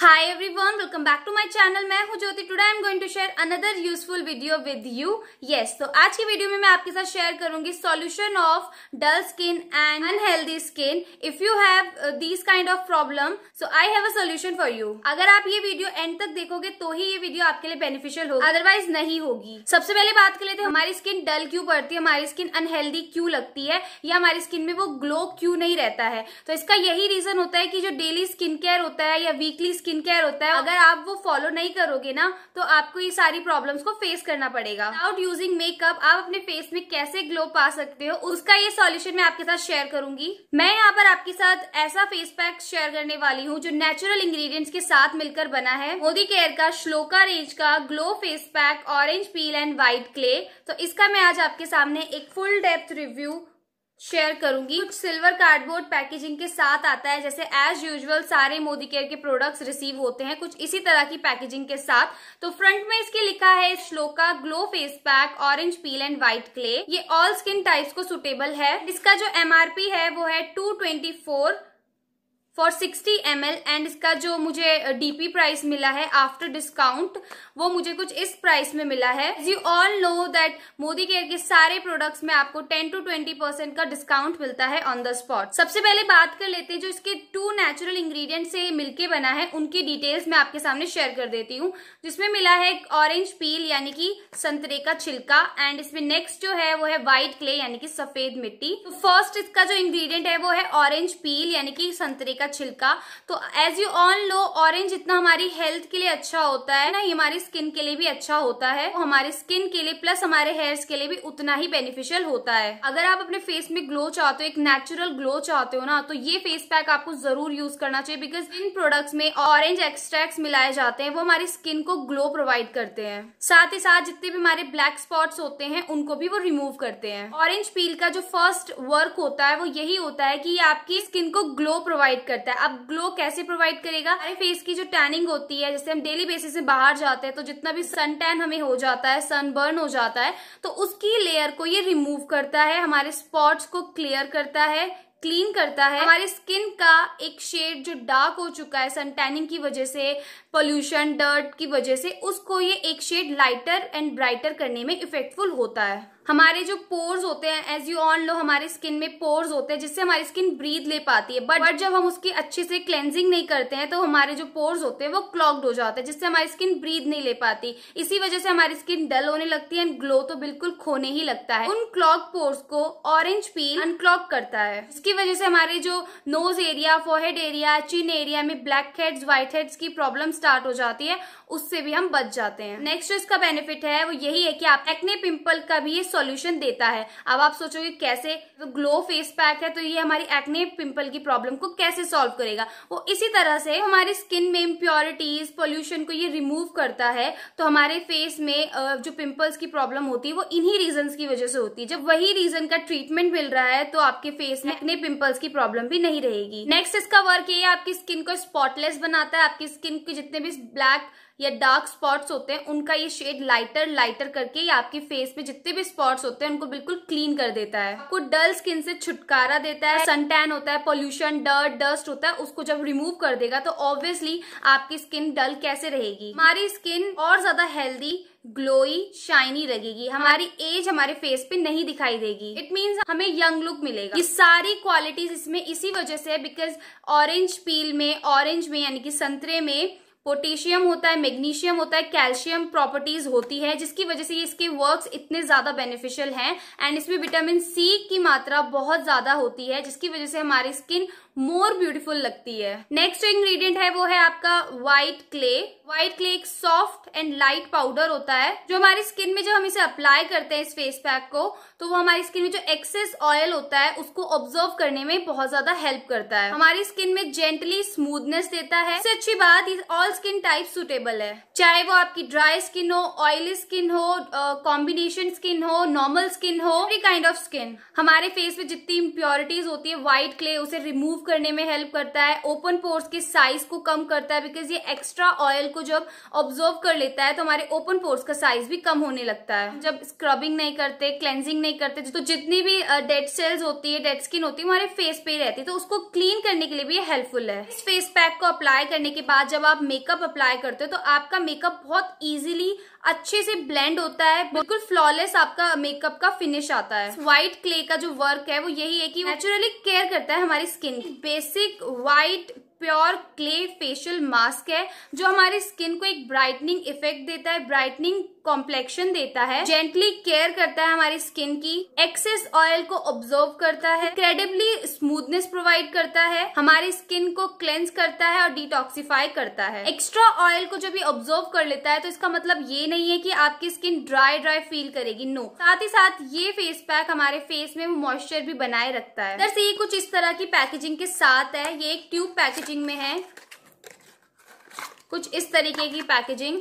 hi everyone welcome back to my channel मैं हूँ Jyoti today I am going to share another useful video with you yes तो आज की video में मैं आपके साथ शेयर करूंगी solution of dull skin and unhealthy skin if you have this kind of problem so I have a solution for you अगर आप ये वीडियो एंड तक देखोगे तो ही ये वीडियो आपके लिए बेनिफिशियल होगी अदरवाइज नहीं होगी सबसे पहले बात कर लेते हमारी स्किन डल क्यों पड़ती है हमारी स्किन अनहेल्दी क्यों लगती है या हमारी स्किन में वो ग्लो क्यों नहीं रहता है तो इसका यही रीजन होता है कि जो डेली स्किन केयर होता है या वीकली स्किन केयर होता है अगर आप वो फॉलो नहीं करोगे ना तो आपको ये सारी प्रॉब्लम्स को फेस करना पड़ेगा विदाउट यूजिंग मेकअप आप अपने फेस में कैसे ग्लो पा सकते हो उसका ये सॉल्यूशन मैं आपके साथ शेयर करूंगी मैं यहाँ पर आपके साथ ऐसा फेस पैक शेयर करने वाली हूँ जो नेचुरल इंग्रीडियंट्स के साथ मिलकर बना है मोदी केयर का श्लोका रेंज का glow face pack orange peel and white clay तो इसका मैं आज आपके सामने एक फुल डेप्थ रिव्यू शेयर करूंगी कुछ सिल्वर कार्डबोर्ड पैकेजिंग के साथ आता है जैसे एज यूजुअल सारे मोदी केयर के प्रोडक्ट्स रिसीव होते हैं कुछ इसी तरह की पैकेजिंग के साथ तो फ्रंट में इसके लिखा है Shloka glow face pack orange peel and white clay ये ऑल स्किन टाइप्स को सुटेबल है इसका जो एमआरपी है वो है two twenty four for sixty M L and इसका जो मुझे डीपी प्राइस मिला है आफ्टर डिस्काउंट वो मुझे कुछ इस प्राइस में मिला है you all know that Modicare के सारे प्रोडक्ट्स में आपको टेन टू ट्वेंटी परसेंट का डिस्काउंट मिलता है ऑन द स्पॉट सबसे पहले बात कर लेते हैं जो इसके टू नेचुरल इंग्रीडियंट से मिलके बना है उनकी डिटेल्स मैं आपके सामने शेयर कर देती हूँ जिसमें मिला है ऑरेंज पील यानी कि संतरे का छिलका एंड इसमें नेक्स्ट जो है वो है व्हाइट क्ले यानी कि सफेद मिट्टी तो फर्स्ट इसका जो इंग्रीडियंट है वो है ऑरेंज पील यानी कि संतरे का छिलका तो as you all know orange इतना हमारी हेल्थ के लिए अच्छा होता है ना ये हमारी स्किन के लिए भी अच्छा होता है वो हमारे स्किन के लिए प्लस हमारे हेयर्स के लिए भी उतना ही बेनिफिशियल होता है अगर आप अपने फेस में ग्लो चाहते हो एक नेचुरल ग्लो चाहते हो ना तो ये फेस पैक आपको जरूर यूज करना चाहिए बिकॉज इन प्रोडक्ट्स में ऑरेंज एक्सट्रैक्ट मिलाए जाते हैं वो हमारी स्किन को ग्लो प्रोवाइड करते हैं साथ ही साथ जितने भी हमारे ब्लैक स्पॉट्स होते हैं उनको भी वो रिमूव करते हैं ऑरेंज पील का जो फर्स्ट वर्क होता है वो यही होता है कि ये आपकी स्किन को ग्लो प्रोवाइड करता है अब ग्लो कैसे प्रोवाइड करेगा हमारे फेस की जो टैनिंग होती है जैसे हम डेली बेसिस में बाहर जाते हैं तो जितना भी सन टैन हमें हो जाता है सनबर्न हो जाता है तो उसकी लेयर को ये रिमूव करता है हमारे स्पॉट्स को क्लियर करता है क्लीन करता है हमारी स्किन का एक शेड जो डार्क हो चुका है सन टैनिंग की वजह से पोल्यूशन डर्ट की वजह से उसको ये एक शेड लाइटर एंड ब्राइटर करने में इफेक्टफुल होता है हमारे जो पोर्स होते हैं एज यू ऑन लो हमारे स्किन में पोर्स होते हैं जिससे हमारी स्किन ब्रीद ले पाती है बट बट जब हम उसकी अच्छे से क्लेंजिंग नहीं करते हैं तो हमारे जो पोर्स होते हैं वो क्लॉग्ड हो जाते हैं जिससे हमारी स्किन ब्रीद नहीं ले पाती इसी वजह से हमारी स्किन डल होने लगती है एंड ग्लो तो बिल्कुल खोने ही लगता है उन क्लॉग पोर्स को ऑरेंज पील अनक्लॉग करता है इसकी वजह से हमारे जो nose area forehead area chin area में ब्लैक हेड्स व्हाइट हेड्स की प्रॉब्लम स्टार्ट हो जाती है उससे भी हम बच जाते हैं नेक्स्ट इसका बेनिफिट है वो यही है कि आप एक्ने पिंपल का भी सॉल्यूशन देता है अब आप सोचोगे कैसे तो ग्लो फेस पैक है तो ये हमारी एक्ने पिंपल की प्रॉब्लम को कैसे सॉल्व करेगा वो इसी तरह से हमारी स्किन में इम्प्योरिटीज पॉल्यूशन को ये रिमूव करता है तो हमारे फेस में जो पिंपल्स की प्रॉब्लम होती है वो इन्हीं रीजन की वजह से होती है जब वही रीजन का ट्रीटमेंट मिल रहा है तो आपके फेस में एक्ने पिंपल्स की प्रॉब्लम भी नहीं रहेगी नेक्स्ट इसका वर्क ये आपकी स्किन को स्पॉटलेस बनाता है आपकी स्किन के जितने भी ब्लैक या डार्क स्पॉट्स होते हैं उनका ये शेड लाइटर लाइटर करके ये आपके फेस पे जितने भी स्पॉट्स होते हैं उनको बिल्कुल क्लीन कर देता है आपको डल स्किन से छुटकारा देता है सन टैन होता है पॉल्यूशन डर्ट डस्ट होता है उसको जब रिमूव कर देगा तो ऑब्वियसली आपकी स्किन डल कैसे रहेगी हमारी स्किन और ज्यादा हेल्दी ग्लोई शाइनी लगेगी हमारी एज हमारे फेस पे नहीं दिखाई देगी इट मीन्स हमें यंग लुक मिलेगा ये सारी क्वालिटीज इसमें इसी वजह से है बिकॉज ऑरेंज पील में ऑरेंज में यानी कि संतरे में पोटेशियम होता है मैग्नीशियम होता है कैल्शियम प्रॉपर्टीज होती है जिसकी वजह से इसके वर्क्स इतने ज्यादा बेनिफिशियल हैं एंड इसमें विटामिन सी की मात्रा बहुत ज्यादा होती है जिसकी वजह से हमारी स्किन मोर ब्यूटीफुल लगती है नेक्स्ट जो इंग्रेडिएंट है वो है आपका व्हाइट क्ले व्हाइट क्ले एक सॉफ्ट एंड लाइट पाउडर होता है जो हमारी स्किन में जब हम इसे अप्लाई करते हैं इस फेस पैक को तो वो हमारी स्किन में जो एक्सेस ऑयल होता है उसको ऑब्जर्व करने में बहुत ज्यादा हेल्प करता है हमारी स्किन में जेंटली स्मूथनेस देता है सबसे अच्छी बात ऑल स्किन टाइप सुटेबल है चाहे वो आपकी ड्राई स्किन हो ऑयली स्किन हो कॉम्बिनेशन स्किन हो नॉर्मल स्किन हो एवरी काइंड ऑफ स्किन हमारे फेस में जितनी इम्प्योरिटीज होती है व्हाइट क्ले उसे रिमूव करने में हेल्प करता है ओपन पोर्स के साइज को कम करता है बिकॉज ये एक्स्ट्रा ऑयल को जब ऑब्जर्व कर लेता है तो हमारे ओपन पोर्स का साइज भी कम होने लगता है जब स्क्रबिंग नहीं करते क्लेंजिंग नहीं करते तो जितनी भी डेड सेल्स होती है डेड स्किन होती है हमारे फेस पे रहती है तो उसको क्लीन करने के लिए भी हेल्पफुल है इस फेस पैक को अप्लाई करने के बाद जब आप मेकअप अप्लाई करते हो तो आपका मेकअप बहुत ईजिली अच्छे से ब्लेंड होता है बिल्कुल फ्लॉलेस आपका मेकअप का फिनिश आता है व्हाइट क्ले का जो वर्क है वो यही है कि नेचुरली केयर करता है हमारी skin basic white pure clay facial mask है जो हमारी स्किन को एक ब्राइटनिंग इफेक्ट देता है ब्राइटनिंग कॉम्प्लेक्शन देता है जेंटली केयर करता है हमारी स्किन की एक्सेस ऑयल को ऑब्जर्व करता है क्रेडिबली स्मूथनेस प्रोवाइड करता है हमारी स्किन को क्लेंस करता है और डिटॉक्सिफाई करता है एक्स्ट्रा ऑयल को जब ये ऑब्जर्व कर लेता है तो इसका मतलब ये नहीं है कि आपकी स्किन ड्राई ड्राई फील करेगी नो साथ ही साथ ये फेस पैक हमारे फेस में मॉइस्चर भी बनाए रखता है दरअसल ये कुछ इस तरह की पैकेजिंग के साथ है ये एक ट्यूब पैकेजिंग में है कुछ इस तरीके की पैकेजिंग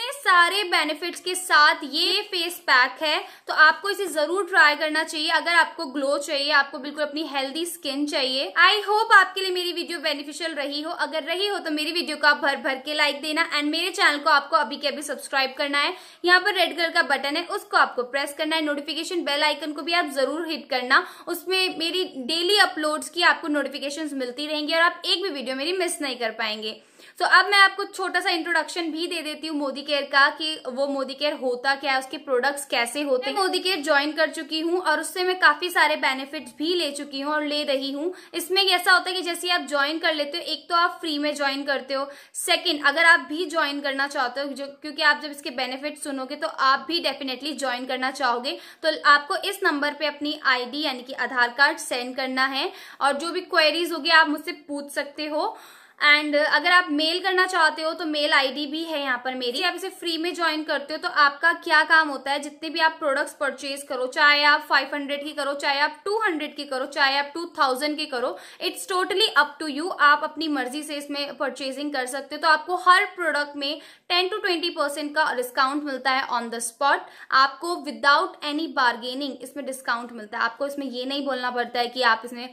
इतने सारे बेनिफिट्स के साथ ये फेस पैक है तो आपको इसे जरूर ट्राई करना चाहिए अगर आपको ग्लो चाहिए आपको बिल्कुल अपनी हेल्दी स्किन चाहिए आई होप आपके लिए मेरी वीडियो बेनिफिशियल रही हो अगर रही हो तो मेरी वीडियो को आप भर भर के लाइक देना एंड मेरे चैनल को आपको अभी के अभी सब्सक्राइब करना है यहाँ पर रेड कलर का बटन है उसको आपको प्रेस करना है नोटिफिकेशन बेल आइकन को भी आप जरूर हिट करना उसमें मेरी डेली अपलोड्स की आपको नोटिफिकेशन मिलती रहेंगी और आप एक भी वीडियो मेरी मिस नहीं कर पाएंगे सो so, अब मैं आपको छोटा सा इंट्रोडक्शन भी दे देती हूँ मोदी केयर का कि वो मोदी केयर होता क्या है उसके प्रोडक्ट्स कैसे होते हैं मोदी केयर ज्वाइन कर चुकी हूँ और उससे मैं काफी सारे बेनिफिट्स भी ले चुकी हूँ और ले रही हूँ इसमें ऐसा होता है कि जैसे आप ज्वाइन कर लेते हो एक तो आप फ्री में ज्वाइन करते हो सेकेंड अगर आप भी ज्वाइन करना चाहते हो क्योंकि आप जब इसके बेनिफिट सुनोगे तो आप भी डेफिनेटली ज्वाइन करना चाहोगे तो आपको इस नंबर पे अपनी आईडी यानी कि आधार कार्ड सेंड करना है और जो भी क्वेरीज होगी आप मुझसे पूछ सकते हो एंड uh, अगर आप मेल करना चाहते हो तो मेल आईडी भी है यहाँ पर मेरी आप इसे फ्री में ज्वाइन करते हो तो आपका क्या काम होता है जितने भी आप प्रोडक्ट्स परचेज करो चाहे आप 500 की करो चाहे आप 200 की करो चाहे आप 2000 की करो it's totally up to you आप अपनी मर्जी से इसमें परचेजिंग कर सकते हो तो आपको हर प्रोडक्ट में टेन टू ट्वेंटी परसेंट का डिस्काउंट मिलता है ऑन द स्पॉट आपको विदाउट एनी बार्गेनिंग इसमें डिस्काउंट मिलता है आपको इसमें ये नहीं बोलना पड़ता है कि आप इसमें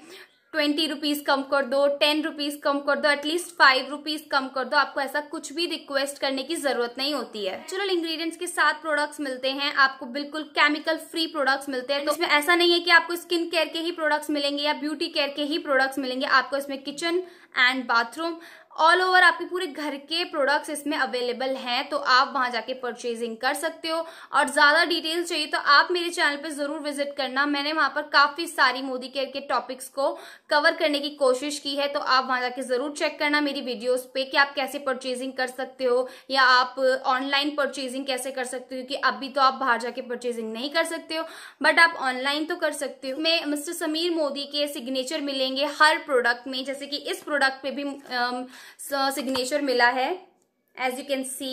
ट्वेंटी रुपीज कम कर दो टेन रुपीज कम कर दो एटलीस्ट फाइव रुपीज कम कर दो आपको ऐसा कुछ भी रिक्वेस्ट करने की जरूरत नहीं होती है नेचुरल इंग्रेडिएंट्स के साथ प्रोडक्ट्स मिलते हैं आपको बिल्कुल केमिकल फ्री प्रोडक्ट्स मिलते हैं तो इसमें ऐसा नहीं है कि आपको स्किन केयर के ही प्रोडक्ट्स मिलेंगे या ब्यूटी केयर के ही प्रोडक्ट्स मिलेंगे आपको इसमें kitchen and bathroom all over आपके पूरे घर के प्रोडक्ट्स इसमें अवेलेबल हैं तो आप वहां जाके परचेजिंग कर सकते हो और ज़्यादा डिटेल्स चाहिए तो आप मेरे चैनल पर ज़रूर विजिट करना मैंने वहां पर काफ़ी सारी मोदी केयर के टॉपिक्स को कवर करने की कोशिश की है तो आप वहां जाके ज़रूर चेक करना मेरी वीडियोस पे कि आप कैसे परचेजिंग कर सकते हो या आप ऑनलाइन परचेजिंग कैसे कर सकते हो क्योंकि अभी तो आप बाहर जाके परचेजिंग नहीं कर सकते हो बट आप ऑनलाइन तो कर सकते हो मैं मिस्टर समीर मोदी के सिग्नेचर मिलेंगे हर प्रोडक्ट में जैसे कि इस प्रोडक्ट पे भी सिग्नेचर मिला है एज यू कैन सी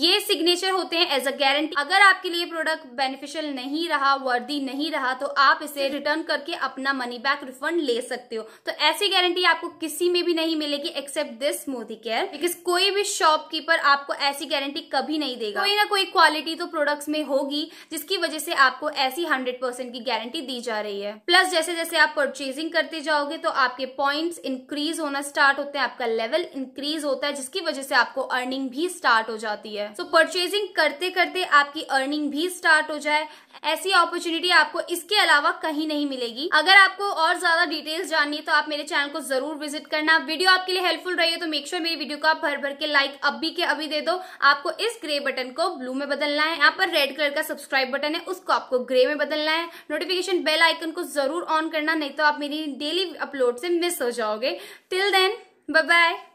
ये सिग्नेचर होते हैं एज अ गारंटी अगर आपके लिए प्रोडक्ट बेनिफिशियल नहीं रहा वर्दी नहीं रहा तो आप इसे रिटर्न करके अपना मनी बैक रिफंड ले सकते हो तो ऐसी गारंटी आपको किसी में भी नहीं मिलेगी except this Modicare because कोई भी शॉपकीपर आपको ऐसी गारंटी कभी नहीं देगा कोई ना कोई क्वालिटी तो प्रोडक्ट्स में होगी जिसकी वजह से आपको ऐसी हंड्रेड परसेंट की गारंटी दी जा रही है प्लस जैसे जैसे आप परचेजिंग करते जाओगे तो आपके पॉइंट्स इंक्रीज होना स्टार्ट होते हैं आपका लेवल इंक्रीज होता है जिसकी वजह से आपको अर्निंग भी स्टार्ट हो जाती है है सो so, परचेजिंग करते करते आपकी अर्निंग भी स्टार्ट हो जाए ऐसी अपॉर्चुनिटी आपको इसके अलावा कहीं नहीं मिलेगी अगर आपको और ज्यादा डिटेल्स जाननी है तो आप मेरे चैनल को जरूर विजिट करना वीडियो आपके लिए हेल्पफुल रही है तो मेक श्योर sure मेरी वीडियो को आप भर भर के लाइक अभी के अभी दे दो आपको इस ग्रे बटन को ब्लू में बदलना है यहाँ पर रेड कलर का सब्सक्राइब बटन है उसको आपको ग्रे में बदलना है नोटिफिकेशन बेल आइकन को जरूर ऑन करना नहीं तो आप मेरी डेली अपलोड से मिस हो जाओगे टिल देन बाय बाय